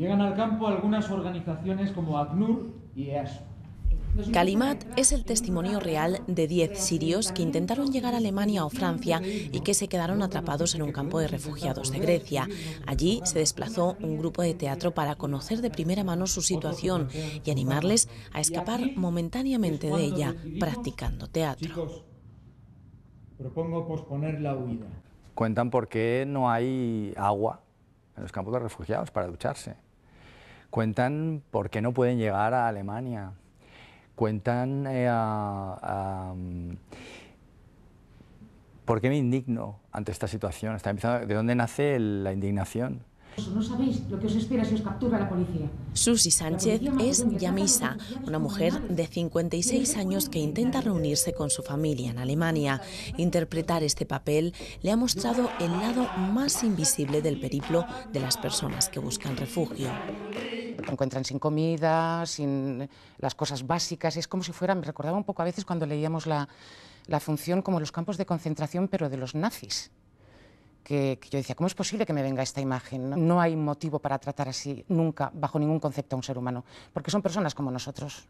Llegan al campo algunas organizaciones como ACNUR y EASO. Kalimat es el testimonio real de 10 sirios que intentaron llegar a Alemania o Francia y que se quedaron atrapados en un campo de refugiados de Grecia. Allí se desplazó un grupo de teatro para conocer de primera mano su situación y animarles a escapar momentáneamente de ella practicando teatro. la Cuentan por qué no hay agua en los campos de refugiados para ducharse. Cuentan por qué no pueden llegar a Alemania. Cuentan eh, mm, por qué me indigno ante esta situación. ¿De dónde nace la indignación? No sabéis lo que os espera si os captura la policía. Susi Sánchez es Yamisa, una mujer de 56 años que intenta reunirse con su familia en Alemania. Interpretar este papel le ha mostrado el lado más invisible del periplo de las personas que buscan refugio encuentran sin comida, sin las cosas básicas. Es como si fuera, me recordaba un poco a veces cuando leíamos la, función como los campos de concentración, pero de los nazis. Que, yo decía, ¿cómo es posible que me venga esta imagen? no hay motivo para tratar así nunca, bajo ningún concepto, a un ser humano, porque son personas como nosotros